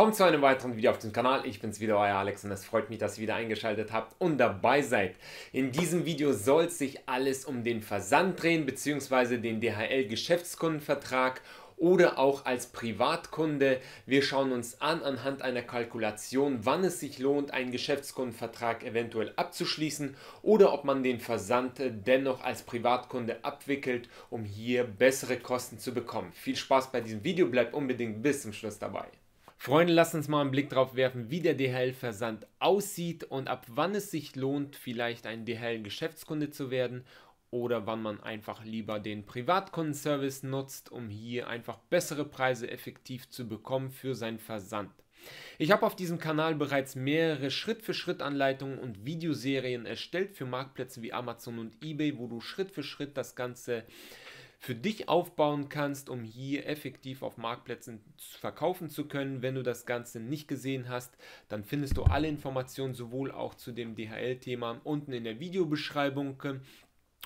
willkommen zu einem weiteren Video auf dem Kanal. Ich bin's wieder, euer Alex und es freut mich, dass ihr wieder eingeschaltet habt und dabei seid. In diesem Video soll sich alles um den Versand drehen bzw. den DHL Geschäftskundenvertrag oder auch als Privatkunde. Wir schauen uns an anhand einer Kalkulation, wann es sich lohnt, einen Geschäftskundenvertrag eventuell abzuschließen oder ob man den Versand dennoch als Privatkunde abwickelt, um hier bessere Kosten zu bekommen. Viel Spaß bei diesem Video, bleibt unbedingt bis zum Schluss dabei. Freunde, lasst uns mal einen Blick drauf werfen, wie der DHL-Versand aussieht und ab wann es sich lohnt, vielleicht ein DHL-Geschäftskunde zu werden oder wann man einfach lieber den Privatkundenservice nutzt, um hier einfach bessere Preise effektiv zu bekommen für seinen Versand. Ich habe auf diesem Kanal bereits mehrere Schritt-für-Schritt-Anleitungen und Videoserien erstellt für Marktplätze wie Amazon und eBay, wo du Schritt für Schritt das Ganze für dich aufbauen kannst, um hier effektiv auf Marktplätzen verkaufen zu können. Wenn du das Ganze nicht gesehen hast, dann findest du alle Informationen sowohl auch zu dem DHL-Thema unten in der Videobeschreibung.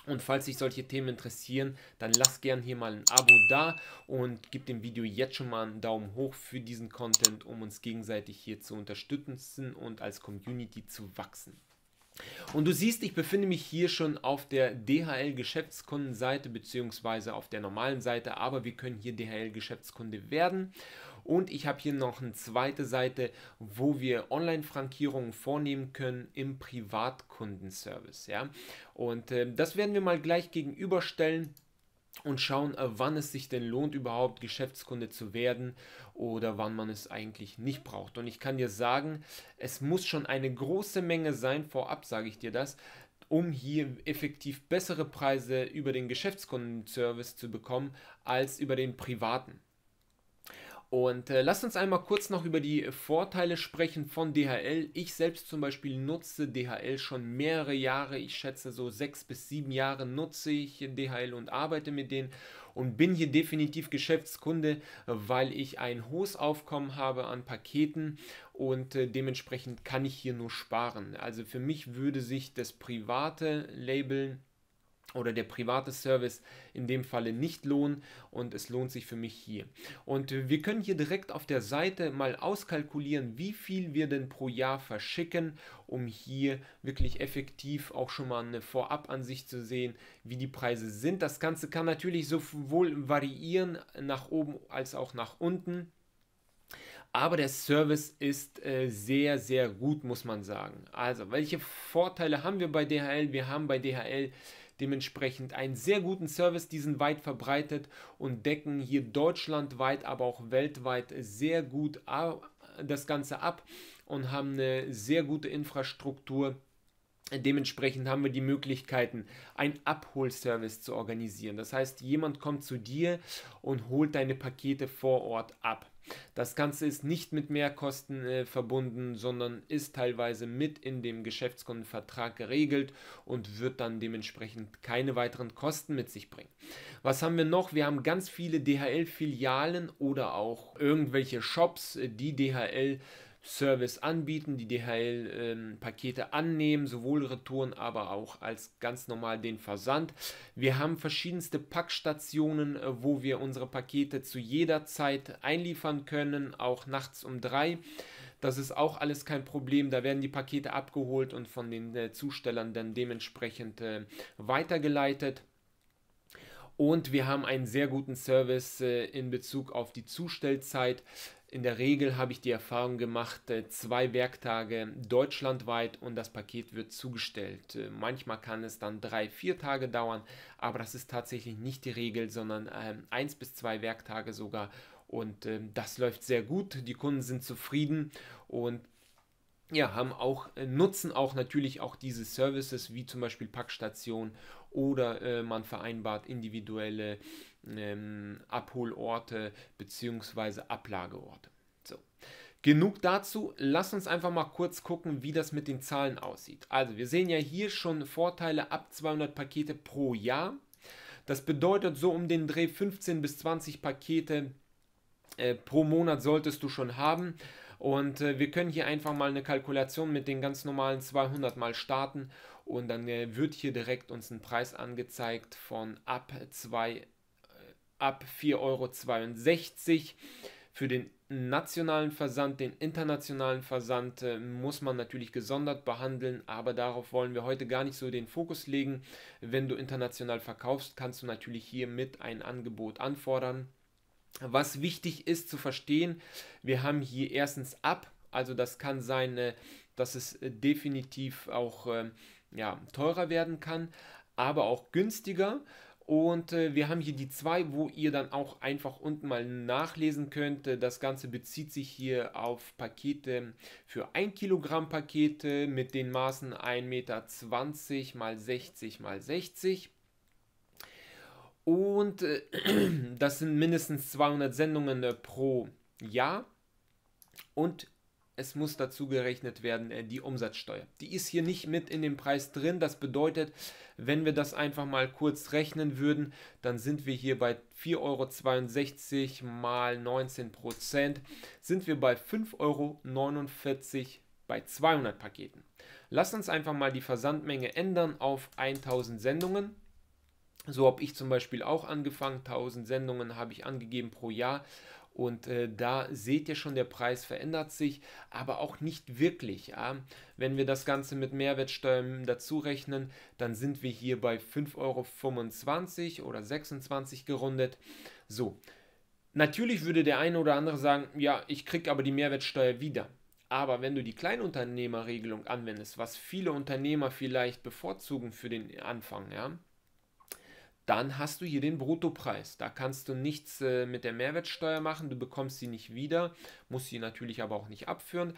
Und falls dich solche Themen interessieren, dann lass gern hier mal ein Abo da und gib dem Video jetzt schon mal einen Daumen hoch für diesen Content, um uns gegenseitig hier zu unterstützen und als Community zu wachsen. Und du siehst, ich befinde mich hier schon auf der DHL Geschäftskundenseite beziehungsweise auf der normalen Seite, aber wir können hier DHL Geschäftskunde werden. Und ich habe hier noch eine zweite Seite, wo wir Online-Frankierungen vornehmen können im Privatkundenservice. Ja? Und äh, das werden wir mal gleich gegenüberstellen und schauen, äh, wann es sich denn lohnt, überhaupt Geschäftskunde zu werden oder wann man es eigentlich nicht braucht. Und ich kann dir sagen, es muss schon eine große Menge sein, vorab sage ich dir das, um hier effektiv bessere Preise über den Geschäftskundenservice zu bekommen als über den privaten. Und äh, lasst uns einmal kurz noch über die Vorteile sprechen von DHL. Ich selbst zum Beispiel nutze DHL schon mehrere Jahre. Ich schätze so sechs bis sieben Jahre nutze ich DHL und arbeite mit denen und bin hier definitiv Geschäftskunde, weil ich ein hohes Aufkommen habe an Paketen und äh, dementsprechend kann ich hier nur sparen. Also für mich würde sich das private Labeln oder der private Service in dem Falle nicht lohnen und es lohnt sich für mich hier. Und wir können hier direkt auf der Seite mal auskalkulieren, wie viel wir denn pro Jahr verschicken, um hier wirklich effektiv auch schon mal eine Vorabansicht zu sehen, wie die Preise sind. Das Ganze kann natürlich sowohl variieren nach oben als auch nach unten. Aber der Service ist äh, sehr, sehr gut, muss man sagen. Also, welche Vorteile haben wir bei DHL? Wir haben bei DHL Dementsprechend einen sehr guten Service, diesen weit verbreitet und decken hier deutschlandweit, aber auch weltweit sehr gut das Ganze ab und haben eine sehr gute Infrastruktur. Dementsprechend haben wir die Möglichkeiten, einen Abholservice zu organisieren. Das heißt, jemand kommt zu dir und holt deine Pakete vor Ort ab. Das Ganze ist nicht mit Mehrkosten äh, verbunden, sondern ist teilweise mit in dem Geschäftskundenvertrag geregelt und wird dann dementsprechend keine weiteren Kosten mit sich bringen. Was haben wir noch? Wir haben ganz viele DHL-Filialen oder auch irgendwelche Shops, äh, die DHL Service anbieten, die DHL-Pakete ähm, annehmen, sowohl Retouren, aber auch als ganz normal den Versand. Wir haben verschiedenste Packstationen, äh, wo wir unsere Pakete zu jeder Zeit einliefern können, auch nachts um drei. Das ist auch alles kein Problem. Da werden die Pakete abgeholt und von den äh, Zustellern dann dementsprechend äh, weitergeleitet. Und wir haben einen sehr guten Service äh, in Bezug auf die Zustellzeit. In der Regel habe ich die Erfahrung gemacht, äh, zwei Werktage deutschlandweit und das Paket wird zugestellt. Äh, manchmal kann es dann drei, vier Tage dauern, aber das ist tatsächlich nicht die Regel, sondern ähm, eins bis zwei Werktage sogar. Und ähm, das läuft sehr gut. Die Kunden sind zufrieden und ja, haben auch, äh, nutzen auch natürlich auch diese Services wie zum Beispiel Packstation oder man vereinbart individuelle ähm, Abholorte bzw. Ablageorte. So. Genug dazu, lass uns einfach mal kurz gucken, wie das mit den Zahlen aussieht. Also wir sehen ja hier schon Vorteile ab 200 Pakete pro Jahr. Das bedeutet so um den Dreh 15 bis 20 Pakete äh, pro Monat solltest du schon haben. Und äh, wir können hier einfach mal eine Kalkulation mit den ganz normalen 200 mal starten und dann äh, wird hier direkt uns ein Preis angezeigt von ab 2 ab 4,62 Euro. Für den nationalen Versand, den internationalen Versand äh, muss man natürlich gesondert behandeln, aber darauf wollen wir heute gar nicht so den Fokus legen. Wenn du international verkaufst, kannst du natürlich hiermit ein Angebot anfordern. Was wichtig ist zu verstehen, wir haben hier erstens ab, also das kann sein, äh, dass es äh, definitiv auch ähm, ja, teurer werden kann, aber auch günstiger. Und äh, wir haben hier die zwei, wo ihr dann auch einfach unten mal nachlesen könnt. Äh, das Ganze bezieht sich hier auf Pakete für 1 Kilogramm Pakete mit den Maßen 1,20 Meter x 60 x 60. Und äh, das sind mindestens 200 Sendungen äh, pro Jahr. Und es muss dazu gerechnet werden äh, die Umsatzsteuer. Die ist hier nicht mit in dem Preis drin. Das bedeutet, wenn wir das einfach mal kurz rechnen würden, dann sind wir hier bei 4,62 Euro mal 19 Prozent, sind wir bei 5,49 Euro bei 200 Paketen. Lasst uns einfach mal die Versandmenge ändern auf 1000 Sendungen. So habe ich zum Beispiel auch angefangen. 1000 Sendungen habe ich angegeben pro Jahr und äh, da seht ihr schon, der Preis verändert sich, aber auch nicht wirklich. Ja? Wenn wir das Ganze mit Mehrwertsteuer dazu rechnen, dann sind wir hier bei 5,25 Euro oder 26 gerundet. So, natürlich würde der eine oder andere sagen, ja, ich kriege aber die Mehrwertsteuer wieder. Aber wenn du die Kleinunternehmerregelung anwendest, was viele Unternehmer vielleicht bevorzugen für den Anfang, ja, dann hast du hier den Bruttopreis. Da kannst du nichts äh, mit der Mehrwertsteuer machen, du bekommst sie nicht wieder, musst sie natürlich aber auch nicht abführen.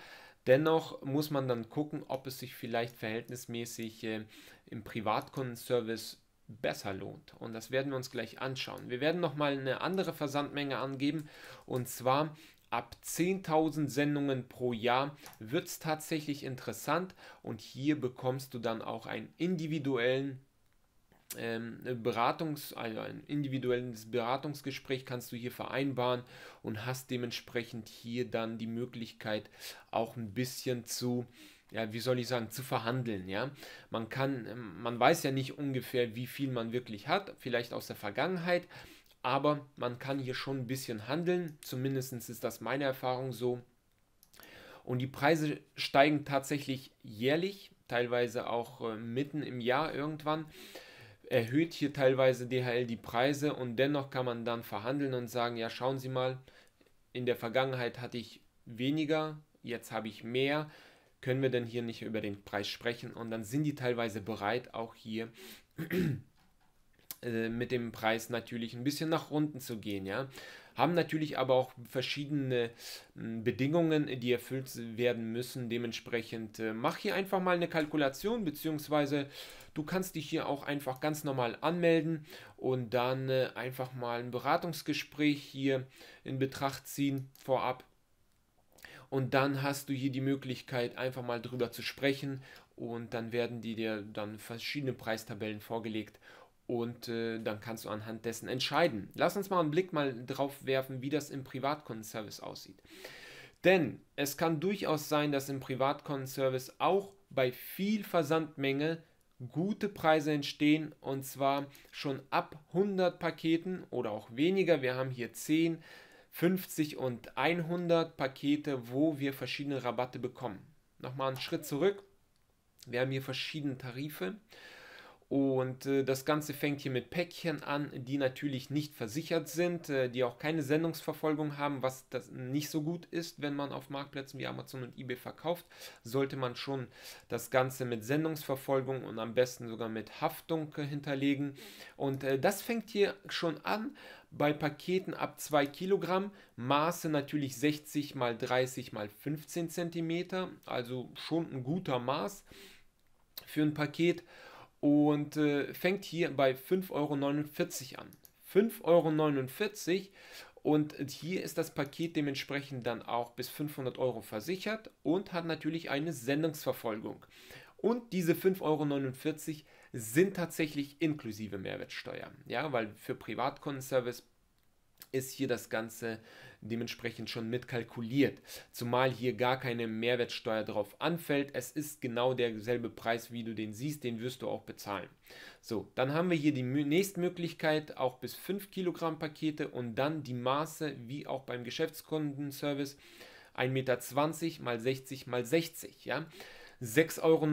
Dennoch muss man dann gucken, ob es sich vielleicht verhältnismäßig äh, im Privatkundenservice besser lohnt. Und das werden wir uns gleich anschauen. Wir werden nochmal eine andere Versandmenge angeben und zwar ab 10.000 Sendungen pro Jahr wird es tatsächlich interessant und hier bekommst du dann auch einen individuellen ähm, Beratungs-, also ein individuelles Beratungsgespräch kannst du hier vereinbaren und hast dementsprechend hier dann die Möglichkeit auch ein bisschen zu ja, wie soll ich sagen, zu verhandeln, ja. Man kann, ähm, man weiß ja nicht ungefähr, wie viel man wirklich hat, vielleicht aus der Vergangenheit, aber man kann hier schon ein bisschen handeln, zumindest ist das meine Erfahrung so. Und die Preise steigen tatsächlich jährlich, teilweise auch äh, mitten im Jahr irgendwann erhöht hier teilweise DHL die Preise und dennoch kann man dann verhandeln und sagen, ja schauen Sie mal, in der Vergangenheit hatte ich weniger, jetzt habe ich mehr, können wir denn hier nicht über den Preis sprechen? Und dann sind die teilweise bereit, auch hier äh, mit dem Preis natürlich ein bisschen nach unten zu gehen, ja. Haben natürlich aber auch verschiedene hm, Bedingungen, die erfüllt werden müssen. Dementsprechend äh, mach hier einfach mal eine Kalkulation, beziehungsweise du kannst dich hier auch einfach ganz normal anmelden und dann äh, einfach mal ein Beratungsgespräch hier in Betracht ziehen vorab. Und dann hast du hier die Möglichkeit, einfach mal drüber zu sprechen und dann werden die dir dann verschiedene Preistabellen vorgelegt und äh, dann kannst du anhand dessen entscheiden. Lass uns mal einen Blick mal drauf werfen, wie das im Privatkundenservice aussieht. Denn es kann durchaus sein, dass im Privatkundenservice auch bei viel Versandmenge gute Preise entstehen und zwar schon ab 100 Paketen oder auch weniger. Wir haben hier 10, 50 und 100 Pakete, wo wir verschiedene Rabatte bekommen. Nochmal einen Schritt zurück. Wir haben hier verschiedene Tarife und äh, das Ganze fängt hier mit Päckchen an, die natürlich nicht versichert sind, äh, die auch keine Sendungsverfolgung haben, was das nicht so gut ist, wenn man auf Marktplätzen wie Amazon und eBay verkauft. Sollte man schon das Ganze mit Sendungsverfolgung und am besten sogar mit Haftung äh, hinterlegen. Und das fängt hier schon an bei Paketen ab 2 Kilogramm, Maße natürlich 60 mal 30 mal 15 cm, also schon ein guter Maß für ein Paket und äh, fängt hier bei 5,49 Euro an. 5,49 Euro und hier ist das Paket dementsprechend dann auch bis 500 Euro versichert und hat natürlich eine Sendungsverfolgung. Und diese 5,49 Euro sind tatsächlich inklusive Mehrwertsteuer. Ja, weil für Privatkundenservice ist hier das Ganze dementsprechend schon mitkalkuliert. Zumal hier gar keine Mehrwertsteuer drauf anfällt. Es ist genau derselbe Preis, wie du den siehst, den wirst du auch bezahlen. So, dann haben wir hier die Nächstmöglichkeit, auch bis 5 Kilogramm Pakete und dann die Maße, wie auch beim Geschäftskundenservice, 1,20 Meter mal 60 x 60, ja. 6,99 Euro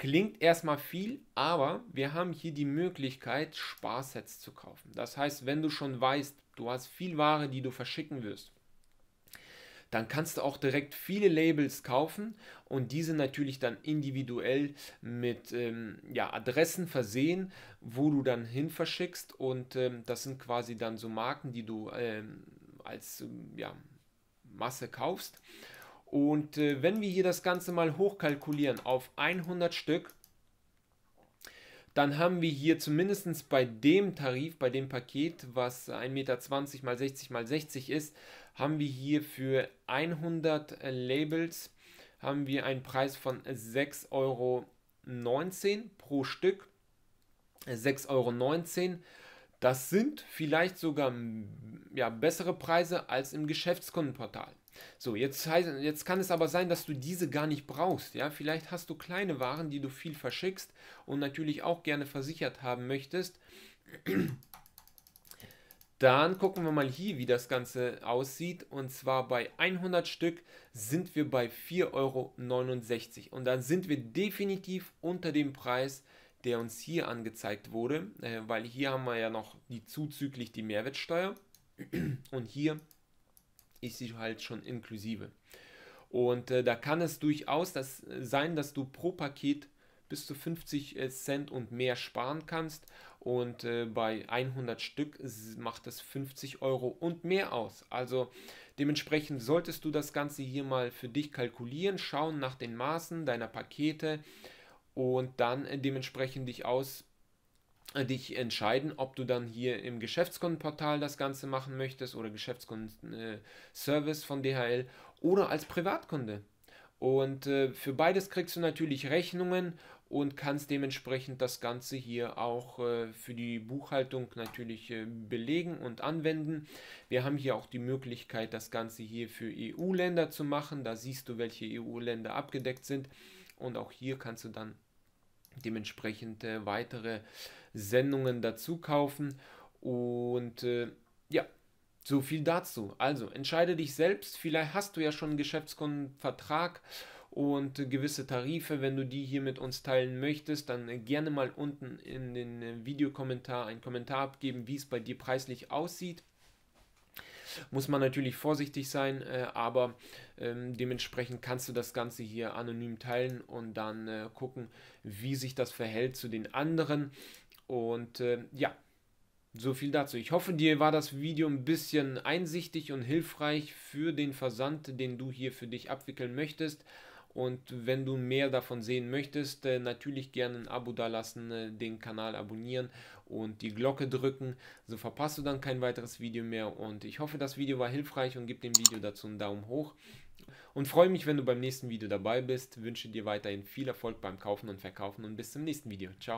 Klingt erstmal viel, aber wir haben hier die Möglichkeit, Sparsets zu kaufen. Das heißt, wenn du schon weißt, du hast viel Ware, die du verschicken wirst, dann kannst du auch direkt viele Labels kaufen und diese natürlich dann individuell mit ähm, ja, Adressen versehen, wo du dann hin verschickst. Und ähm, das sind quasi dann so Marken, die du ähm, als ähm, ja, Masse kaufst. Und äh, wenn wir hier das Ganze mal hochkalkulieren auf 100 Stück, dann haben wir hier zumindest bei dem Tarif, bei dem Paket, was 1,20 Meter x 60 x 60 ist, haben wir hier für 100 äh, Labels haben wir einen Preis von 6,19 Euro pro Stück. 6,19 Euro. Das sind vielleicht sogar ja, bessere Preise als im Geschäftskundenportal. So, jetzt, heißt, jetzt kann es aber sein, dass du diese gar nicht brauchst. Ja? Vielleicht hast du kleine Waren, die du viel verschickst und natürlich auch gerne versichert haben möchtest. Dann gucken wir mal hier, wie das Ganze aussieht. Und zwar bei 100 Stück sind wir bei 4,69 Euro. Und dann sind wir definitiv unter dem Preis, der uns hier angezeigt wurde, äh, weil hier haben wir ja noch die zuzüglich die Mehrwertsteuer und hier ist sie halt schon inklusive. Und äh, da kann es durchaus das, äh, sein, dass du pro Paket bis zu 50 äh, Cent und mehr sparen kannst. Und äh, bei 100 Stück macht das 50 Euro und mehr aus. Also dementsprechend solltest du das Ganze hier mal für dich kalkulieren, schauen nach den Maßen deiner Pakete und dann äh, dementsprechend dich aus äh, dich entscheiden, ob du dann hier im Geschäftskundenportal das Ganze machen möchtest oder Geschäftskundenservice äh, von DHL oder als Privatkunde. Und äh, für beides kriegst du natürlich Rechnungen und kannst dementsprechend das Ganze hier auch äh, für die Buchhaltung natürlich äh, belegen und anwenden. Wir haben hier auch die Möglichkeit, das Ganze hier für EU-Länder zu machen. Da siehst du, welche EU-Länder abgedeckt sind. Und auch hier kannst du dann dementsprechend äh, weitere Sendungen dazu kaufen. Und äh, ja, so viel dazu. Also entscheide dich selbst. Vielleicht hast du ja schon einen Geschäftskundenvertrag und gewisse Tarife. Wenn du die hier mit uns teilen möchtest, dann gerne mal unten in den äh, Videokommentar einen Kommentar abgeben, wie es bei dir preislich aussieht. Muss man natürlich vorsichtig sein, äh, aber ähm, dementsprechend kannst du das Ganze hier anonym teilen und dann äh, gucken, wie sich das verhält zu den anderen. Und äh, ja, so viel dazu. Ich hoffe, dir war das Video ein bisschen einsichtig und hilfreich für den Versand, den du hier für dich abwickeln möchtest. Und wenn du mehr davon sehen möchtest, äh, natürlich gerne ein Abo dalassen, äh, den Kanal abonnieren und die Glocke drücken. So verpasst du dann kein weiteres Video mehr. Und ich hoffe, das Video war hilfreich und gib dem Video dazu einen Daumen hoch. Und freue mich, wenn du beim nächsten Video dabei bist. Wünsche dir weiterhin viel Erfolg beim Kaufen und Verkaufen und bis zum nächsten Video. Ciao.